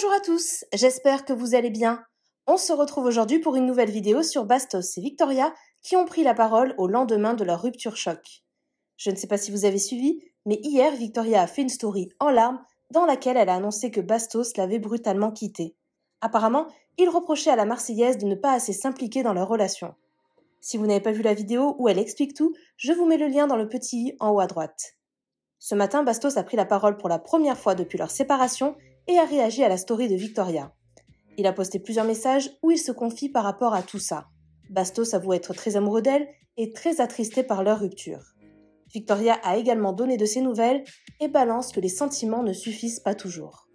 Bonjour à tous, j'espère que vous allez bien. On se retrouve aujourd'hui pour une nouvelle vidéo sur Bastos et Victoria qui ont pris la parole au lendemain de leur rupture choc. Je ne sais pas si vous avez suivi, mais hier Victoria a fait une story en larmes dans laquelle elle a annoncé que Bastos l'avait brutalement quittée. Apparemment, il reprochait à la Marseillaise de ne pas assez s'impliquer dans leur relation. Si vous n'avez pas vu la vidéo où elle explique tout, je vous mets le lien dans le petit i en haut à droite. Ce matin, Bastos a pris la parole pour la première fois depuis leur séparation et a réagi à la story de Victoria. Il a posté plusieurs messages où il se confie par rapport à tout ça. Bastos avoue être très amoureux d'elle et très attristé par leur rupture. Victoria a également donné de ses nouvelles et balance que les sentiments ne suffisent pas toujours.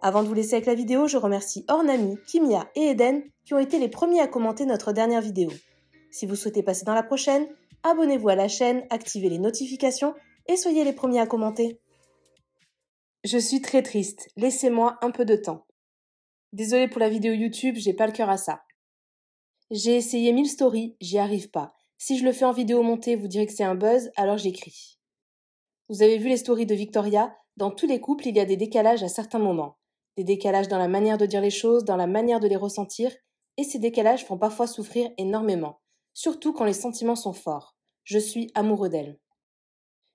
Avant de vous laisser avec la vidéo, je remercie Ornami, Kimia et Eden qui ont été les premiers à commenter notre dernière vidéo. Si vous souhaitez passer dans la prochaine, abonnez-vous à la chaîne, activez les notifications et soyez les premiers à commenter. Je suis très triste, laissez-moi un peu de temps. Désolée pour la vidéo YouTube, j'ai pas le cœur à ça. J'ai essayé mille stories, j'y arrive pas. Si je le fais en vidéo montée, vous direz que c'est un buzz, alors j'écris. Vous avez vu les stories de Victoria Dans tous les couples, il y a des décalages à certains moments. Des décalages dans la manière de dire les choses, dans la manière de les ressentir, et ces décalages font parfois souffrir énormément, surtout quand les sentiments sont forts. Je suis amoureux d'elle.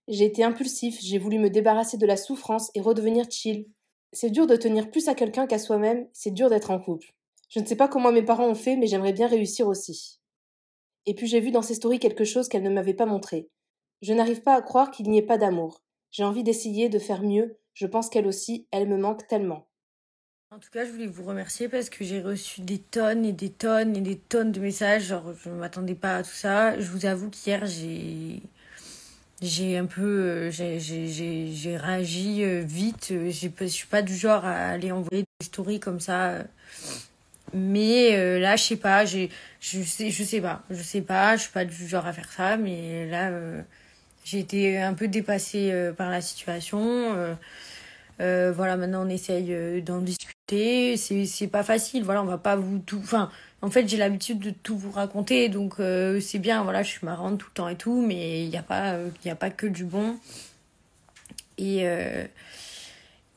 J'ai été impulsif, j'ai voulu me débarrasser de la souffrance et redevenir chill. C'est dur de tenir plus à quelqu'un qu'à soi-même, c'est dur d'être en couple. Je ne sais pas comment mes parents ont fait, mais j'aimerais bien réussir aussi. Et puis j'ai vu dans ces stories quelque chose qu'elle ne m'avait pas montré. Je n'arrive pas à croire qu'il n'y ait pas d'amour. J'ai envie d'essayer de faire mieux. Je pense qu'elle aussi, elle me manque tellement. En tout cas, je voulais vous remercier parce que j'ai reçu des tonnes et des tonnes et des tonnes de messages. Genre, je ne m'attendais pas à tout ça. Je vous avoue qu'hier, j'ai j'ai un peu euh, j'ai réagi euh, vite euh, j'ai je suis pas du genre à aller envoyer des stories comme ça mais là je sais pas j'ai je sais je sais pas je sais pas je suis pas du genre à faire ça mais là j'ai été un peu dépassée par la situation voilà maintenant on essaye d'en discuter c'est pas facile voilà on va pas vous tout enfin en fait j'ai l'habitude de tout vous raconter donc euh, c'est bien voilà je suis marrante tout le temps et tout mais il n'y a pas il a pas que du bon et euh,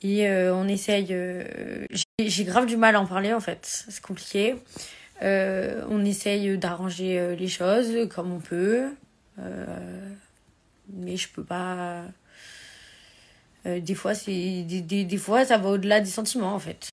et euh, on essaye j'ai grave du mal à en parler en fait c'est compliqué on essaye d'arranger les choses comme on peut mais je peux pas des fois c'est des, fois ça va au-delà des sentiments en fait